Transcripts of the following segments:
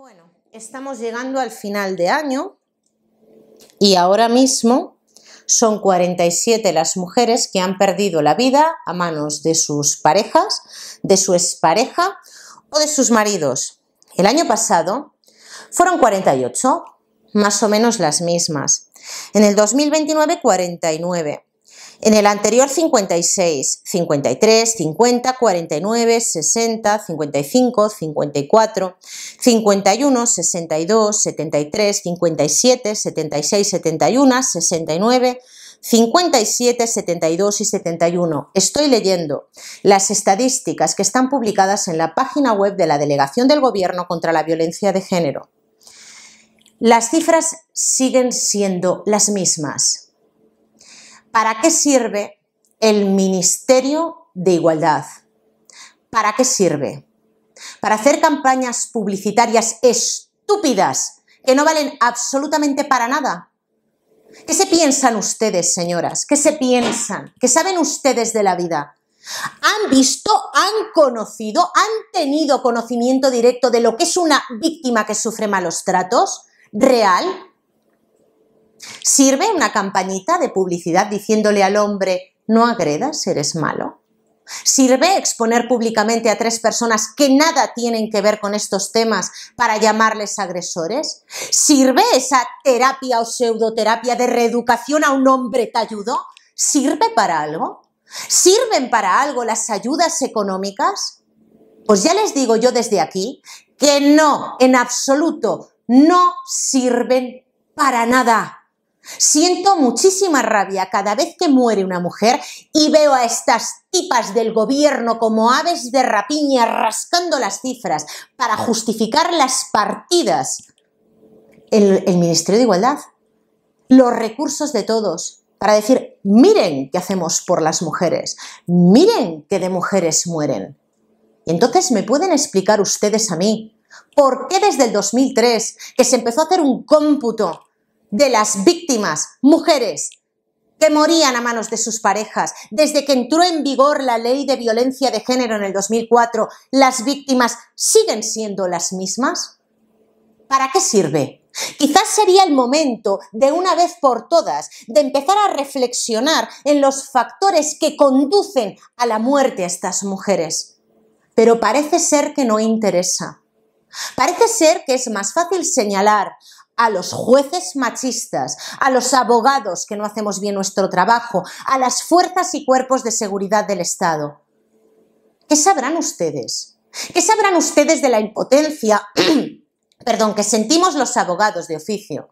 Bueno, estamos llegando al final de año y ahora mismo son 47 las mujeres que han perdido la vida a manos de sus parejas, de su expareja o de sus maridos. El año pasado fueron 48, más o menos las mismas. En el 2029, 49. En el anterior 56, 53, 50, 49, 60, 55, 54, 51, 62, 73, 57, 76, 71, 69, 57, 72 y 71. Estoy leyendo las estadísticas que están publicadas en la página web de la Delegación del Gobierno contra la Violencia de Género. Las cifras siguen siendo las mismas. ¿Para qué sirve el Ministerio de Igualdad? ¿Para qué sirve? Para hacer campañas publicitarias estúpidas que no valen absolutamente para nada. ¿Qué se piensan ustedes, señoras? ¿Qué se piensan? ¿Qué saben ustedes de la vida? ¿Han visto, han conocido, han tenido conocimiento directo de lo que es una víctima que sufre malos tratos? ¿Real? ¿Sirve una campañita de publicidad diciéndole al hombre no agredas, eres malo? ¿Sirve exponer públicamente a tres personas que nada tienen que ver con estos temas para llamarles agresores? ¿Sirve esa terapia o pseudoterapia de reeducación a un hombre ayudó? ¿Sirve para algo? ¿Sirven para algo las ayudas económicas? Pues ya les digo yo desde aquí que no, en absoluto, no sirven para nada. Siento muchísima rabia cada vez que muere una mujer y veo a estas tipas del gobierno como aves de rapiña rascando las cifras para justificar las partidas. El, Ministerio de Igualdad, los recursos de todos, para decir, miren qué hacemos por las mujeres, miren qué de mujeres mueren. Y entonces me pueden explicar ustedes a mí, ¿por qué desde el 2003, que se empezó a hacer un cómputo de las víctimas, mujeres, que morían a manos de sus parejas. Desde que entró en vigor la ley de violencia de género en el 2004, las víctimas siguen siendo las mismas. ¿Para qué sirve? Quizás sería el momento, de una vez por todas, de empezar a reflexionar en los factores que conducen a la muerte a estas mujeres. Pero parece ser que no interesa. Parece ser que es más fácil señalar a los jueces machistas, a los abogados que no hacemos bien nuestro trabajo, a las fuerzas y cuerpos de seguridad del Estado. ¿Qué sabrán ustedes? ¿Qué sabrán ustedes de la impotencia perdón, que sentimos los abogados de oficio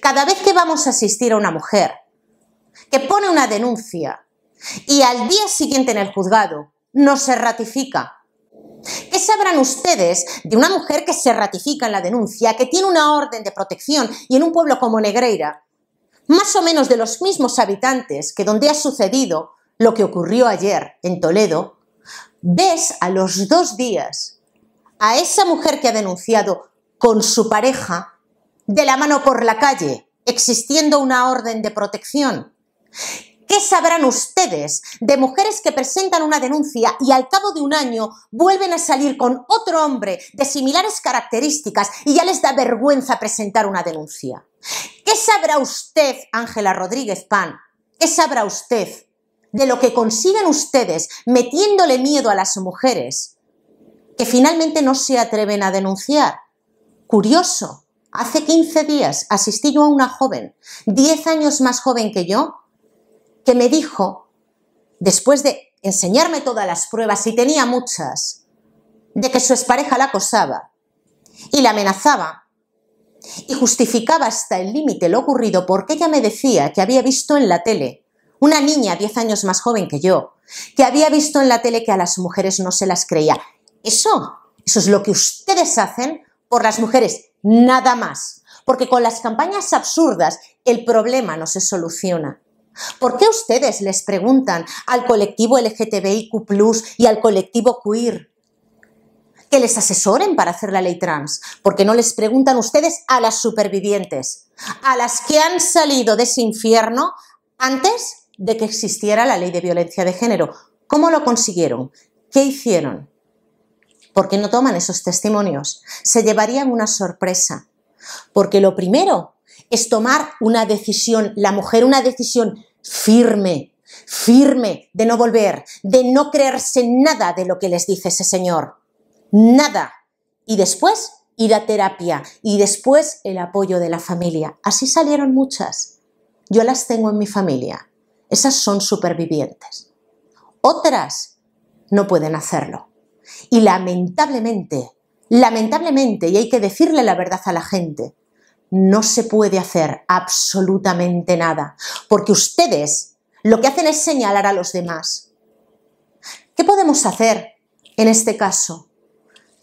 cada vez que vamos a asistir a una mujer que pone una denuncia y al día siguiente en el juzgado no se ratifica ¿Qué sabrán ustedes de una mujer que se ratifica en la denuncia, que tiene una orden de protección y en un pueblo como Negreira, más o menos de los mismos habitantes que donde ha sucedido lo que ocurrió ayer en Toledo, ves a los dos días a esa mujer que ha denunciado con su pareja de la mano por la calle, existiendo una orden de protección? ¿Qué sabrán ustedes de mujeres que presentan una denuncia y al cabo de un año vuelven a salir con otro hombre de similares características y ya les da vergüenza presentar una denuncia? ¿Qué sabrá usted, Ángela Rodríguez Pan? ¿Qué sabrá usted de lo que consiguen ustedes metiéndole miedo a las mujeres que finalmente no se atreven a denunciar? Curioso, hace 15 días asistí yo a una joven, 10 años más joven que yo, que me dijo, después de enseñarme todas las pruebas, y tenía muchas, de que su expareja la acosaba y la amenazaba y justificaba hasta el límite lo ocurrido porque ella me decía que había visto en la tele una niña 10 años más joven que yo, que había visto en la tele que a las mujeres no se las creía. Eso, eso es lo que ustedes hacen por las mujeres, nada más. Porque con las campañas absurdas el problema no se soluciona. ¿Por qué ustedes les preguntan al colectivo LGTBIQ y al colectivo queer que les asesoren para hacer la ley trans? Porque no les preguntan ustedes a las supervivientes, a las que han salido de ese infierno antes de que existiera la ley de violencia de género. ¿Cómo lo consiguieron? ¿Qué hicieron? ¿Por qué no toman esos testimonios? Se llevarían una sorpresa. Porque lo primero es tomar una decisión, la mujer una decisión firme, firme de no volver, de no creerse nada de lo que les dice ese señor. Nada. Y después ir a terapia y después el apoyo de la familia. Así salieron muchas. Yo las tengo en mi familia. Esas son supervivientes. Otras no pueden hacerlo. Y lamentablemente, lamentablemente, y hay que decirle la verdad a la gente, no se puede hacer absolutamente nada, porque ustedes lo que hacen es señalar a los demás. ¿Qué podemos hacer en este caso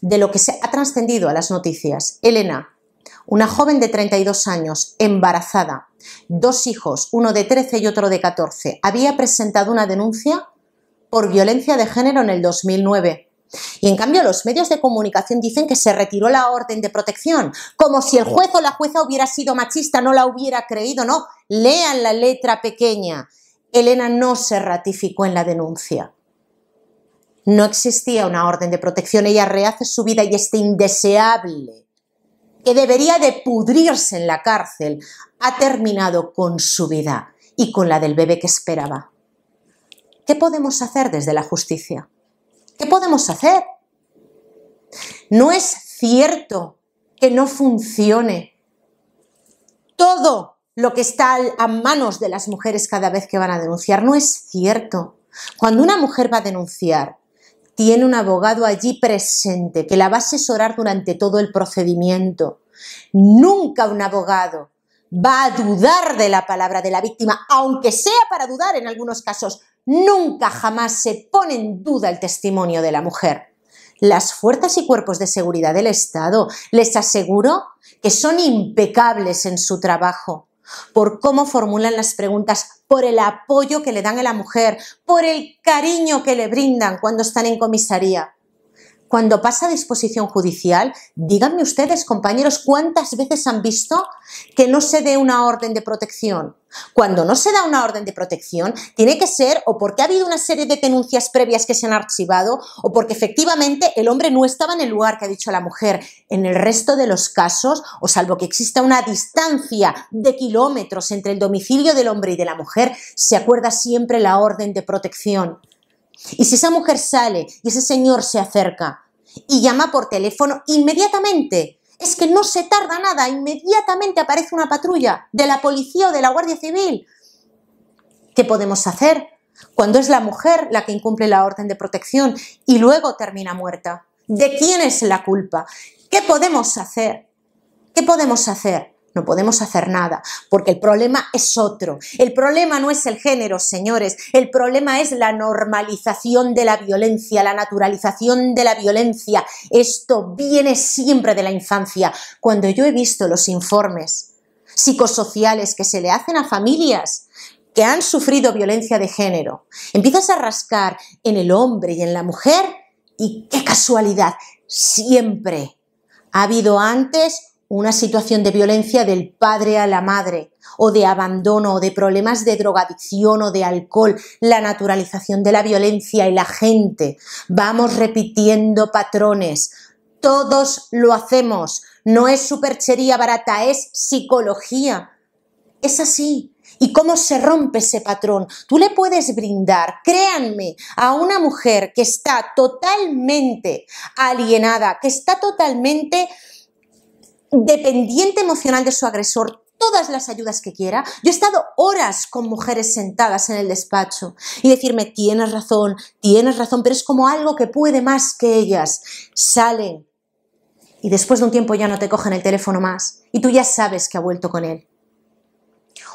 de lo que se ha trascendido a las noticias? Elena, una joven de 32 años, embarazada, dos hijos, uno de 13 y otro de 14, había presentado una denuncia por violencia de género en el 2009. Y en cambio los medios de comunicación dicen que se retiró la orden de protección, como si el juez o la jueza hubiera sido machista, no la hubiera creído, no, lean la letra pequeña. Elena no se ratificó en la denuncia. No existía una orden de protección, ella rehace su vida y este indeseable, que debería de pudrirse en la cárcel, ha terminado con su vida y con la del bebé que esperaba. ¿Qué podemos hacer desde la justicia? ¿Qué podemos hacer? No es cierto que no funcione todo lo que está a manos de las mujeres cada vez que van a denunciar. No es cierto. Cuando una mujer va a denunciar, tiene un abogado allí presente que la va a asesorar durante todo el procedimiento. Nunca un abogado va a dudar de la palabra de la víctima, aunque sea para dudar en algunos casos, Nunca jamás se pone en duda el testimonio de la mujer. Las fuerzas y cuerpos de seguridad del Estado les aseguro que son impecables en su trabajo, por cómo formulan las preguntas, por el apoyo que le dan a la mujer, por el cariño que le brindan cuando están en comisaría cuando pasa a disposición judicial, díganme ustedes, compañeros, cuántas veces han visto que no se dé una orden de protección. Cuando no se da una orden de protección, tiene que ser o porque ha habido una serie de denuncias previas que se han archivado o porque efectivamente el hombre no estaba en el lugar que ha dicho la mujer. En el resto de los casos, o salvo que exista una distancia de kilómetros entre el domicilio del hombre y de la mujer, se acuerda siempre la orden de protección. Y si esa mujer sale y ese señor se acerca y llama por teléfono inmediatamente. Es que no se tarda nada, inmediatamente aparece una patrulla de la policía o de la Guardia Civil. ¿Qué podemos hacer cuando es la mujer la que incumple la orden de protección y luego termina muerta? ¿De quién es la culpa? ¿Qué podemos hacer? ¿Qué podemos hacer? no podemos hacer nada, porque el problema es otro. El problema no es el género, señores, el problema es la normalización de la violencia, la naturalización de la violencia. Esto viene siempre de la infancia. Cuando yo he visto los informes psicosociales que se le hacen a familias que han sufrido violencia de género, empiezas a rascar en el hombre y en la mujer y qué casualidad, siempre ha habido antes una situación de violencia del padre a la madre, o de abandono, o de problemas de drogadicción o de alcohol, la naturalización de la violencia y la gente. Vamos repitiendo patrones. Todos lo hacemos. No es superchería barata, es psicología. Es así. ¿Y cómo se rompe ese patrón? Tú le puedes brindar, créanme, a una mujer que está totalmente alienada, que está totalmente dependiente emocional de su agresor todas las ayudas que quiera. Yo he estado horas con mujeres sentadas en el despacho y decirme, tienes razón, tienes razón, pero es como algo que puede más que ellas. Salen y después de un tiempo ya no te cogen el teléfono más y tú ya sabes que ha vuelto con él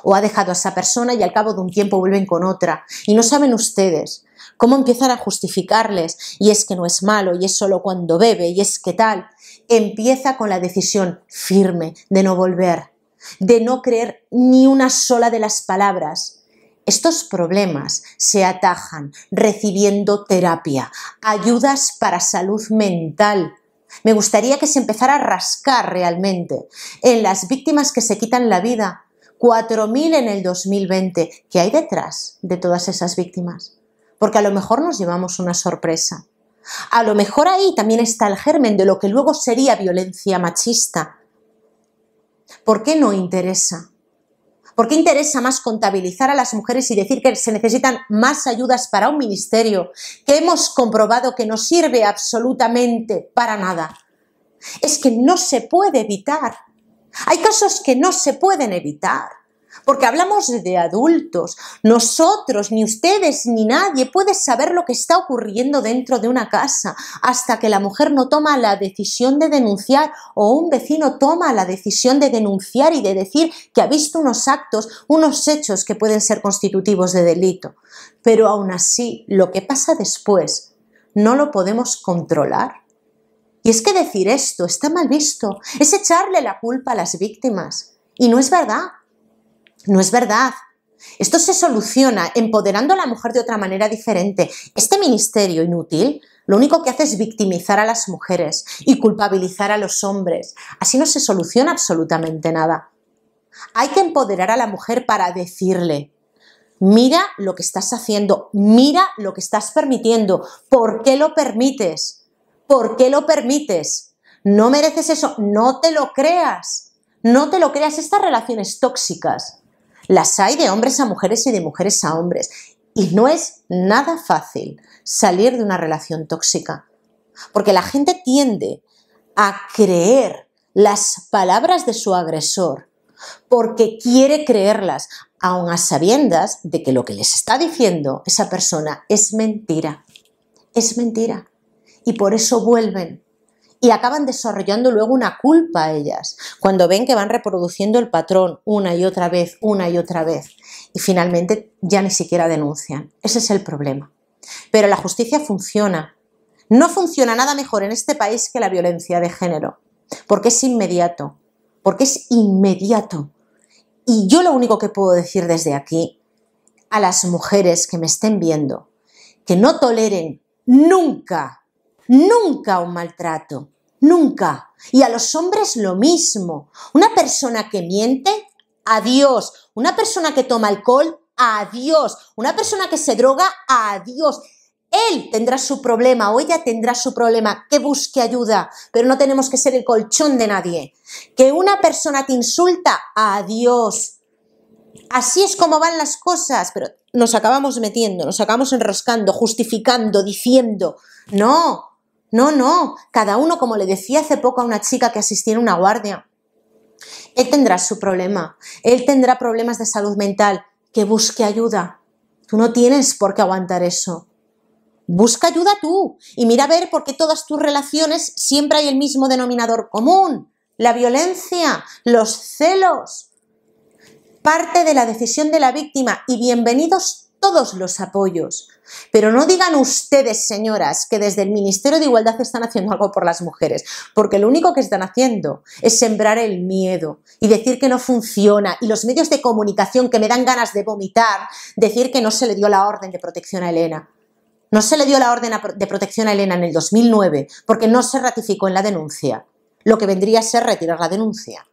o ha dejado a esa persona y al cabo de un tiempo vuelven con otra. Y no saben ustedes cómo empiezan a justificarles y es que no es malo y es solo cuando bebe y es que tal. Empieza con la decisión firme de no volver, de no creer ni una sola de las palabras estos problemas se atajan recibiendo terapia, ayudas para salud mental. Me gustaría que se empezara a rascar realmente en las víctimas que se quitan la vida, 4.000 en el 2020. ¿Qué hay detrás de todas esas víctimas? Porque a lo mejor nos llevamos una sorpresa. A lo mejor ahí también está el germen de lo que luego sería violencia machista. ¿Por qué no interesa? ¿Por qué interesa más contabilizar a las mujeres y decir que se necesitan más ayudas para un ministerio que hemos comprobado que no sirve absolutamente para nada? Es que no se puede evitar hay casos que no se pueden evitar, porque hablamos de adultos. Nosotros, ni ustedes, ni nadie puede saber lo que está ocurriendo dentro de una casa hasta que la mujer no toma la decisión de denunciar o un vecino toma la decisión de denunciar y de decir que ha visto unos actos, unos hechos que pueden ser constitutivos de delito. Pero aún así, lo que pasa después no lo podemos controlar. Y es que decir esto está mal visto, es echarle la culpa a las víctimas. Y no es verdad, no es verdad. Esto se soluciona empoderando a la mujer de otra manera diferente. Este ministerio inútil lo único que hace es victimizar a las mujeres y culpabilizar a los hombres. Así no se soluciona absolutamente nada. Hay que empoderar a la mujer para decirle, mira lo que estás haciendo, mira lo que estás permitiendo, ¿por qué lo permites? ¿Por qué lo permites? No mereces eso, no te lo creas, no te lo creas. Estas relaciones tóxicas las hay de hombres a mujeres y de mujeres a hombres. Y no es nada fácil salir de una relación tóxica, porque la gente tiende a creer las palabras de su agresor, porque quiere creerlas, aun a sabiendas de que lo que les está diciendo esa persona es mentira. Es mentira y por eso vuelven. Y acaban desarrollando luego una culpa a ellas, cuando ven que van reproduciendo el patrón una y otra vez, una y otra vez, y finalmente ya ni siquiera denuncian. Ese es el problema. Pero la justicia funciona. No funciona nada mejor en este país que la violencia de género, porque es inmediato, porque es inmediato. Y yo lo único que puedo decir desde aquí a las mujeres que me estén viendo, que no toleren nunca Nunca un maltrato, nunca. Y a los hombres lo mismo. Una persona que miente, adiós. Una persona que toma alcohol, adiós. Una persona que se droga, adiós. Él tendrá su problema o ella tendrá su problema, que busque ayuda, pero no tenemos que ser el colchón de nadie. Que una persona te insulta, adiós. Así es como van las cosas, pero nos acabamos metiendo, nos acabamos enroscando, justificando, diciendo, no, no, no, cada uno, como le decía hace poco a una chica que asistía en una guardia, él tendrá su problema, él tendrá problemas de salud mental, que busque ayuda. Tú no tienes por qué aguantar eso. Busca ayuda tú y mira a ver por qué todas tus relaciones siempre hay el mismo denominador común, la violencia, los celos. Parte de la decisión de la víctima y bienvenidos todos los apoyos. Pero no digan ustedes, señoras, que desde el Ministerio de Igualdad están haciendo algo por las mujeres, porque lo único que están haciendo es sembrar el miedo y decir que no funciona. Y los medios de comunicación que me dan ganas de vomitar, decir que no se le dio la orden de protección a Elena. No se le dio la orden de protección a Elena en el 2009 porque no se ratificó en la denuncia. Lo que vendría a ser retirar la denuncia.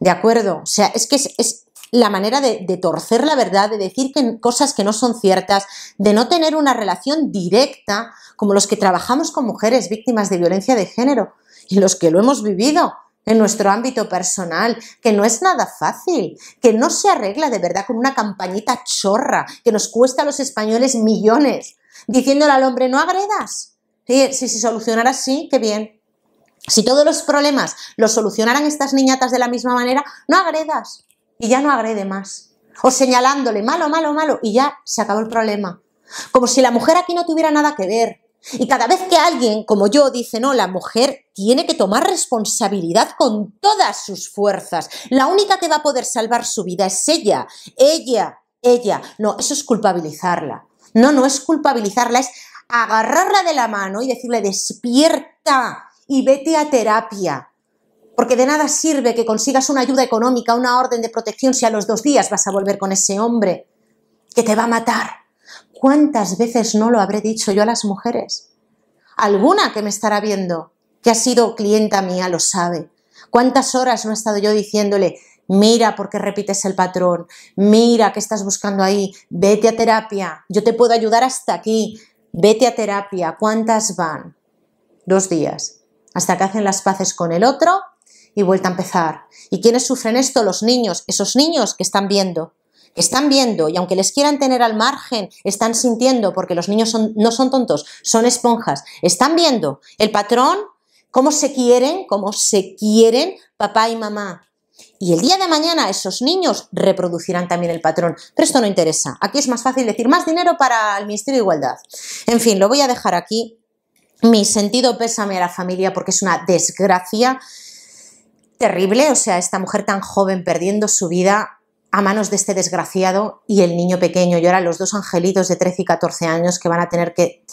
¿De acuerdo? O sea, es que es, es la manera de, torcer la verdad, de decir que, cosas que no son ciertas, de no tener una relación directa como los que trabajamos con mujeres víctimas de violencia de género y los que lo hemos vivido en nuestro ámbito personal, que no es nada fácil, que no se arregla de verdad con una campañita chorra que nos cuesta a los españoles millones, diciéndole al hombre no agredas. Eh, si, si, solucionara así, qué bien. Si todos los problemas los solucionaran estas niñatas de la misma manera, no agredas y ya no agrede más. O señalándole, malo, malo, malo, y ya se acabó el problema. Como si la mujer aquí no tuviera nada que ver. Y cada vez que alguien, como yo, dice, no, la mujer tiene que tomar responsabilidad con todas sus fuerzas. La única que va a poder salvar su vida es ella, ella, ella. No, eso es culpabilizarla. No, no es culpabilizarla, es agarrarla de la mano y decirle, despierta y vete a terapia porque de nada sirve que consigas una ayuda económica, una orden de protección, si a los dos días vas a volver con ese hombre que te va a matar. ¿Cuántas veces no lo habré dicho yo a las mujeres? Alguna que me estará viendo, que ha sido clienta mía, lo sabe. ¿Cuántas horas no he estado yo diciéndole, mira por qué repites el patrón, mira qué estás buscando ahí, vete a terapia, yo te puedo ayudar hasta aquí, vete a terapia, ¿cuántas van? Dos días, hasta que hacen las paces con el otro y vuelta a empezar. ¿Y quiénes sufren esto? Los niños, esos niños que están viendo, están viendo y aunque les quieran tener al margen, están sintiendo, porque los niños no son tontos, son esponjas, están viendo el patrón, cómo se quieren, cómo se quieren papá y mamá. Y el día de mañana esos niños reproducirán también el patrón. Pero esto no interesa. Aquí es más fácil decir más dinero para el Ministerio de Igualdad. En fin, lo voy a dejar aquí. Mi sentido pésame a la familia porque es una desgracia terrible, o sea, esta mujer tan joven perdiendo su vida a manos de este desgraciado y el niño pequeño, y ahora los dos angelitos de 13 y 14 años que van a tener que,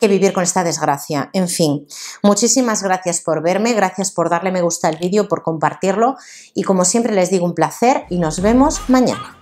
que vivir con esta desgracia. En fin, muchísimas gracias por verme, gracias por darle me gusta al vídeo, por compartirlo y como siempre les digo un placer y nos vemos mañana.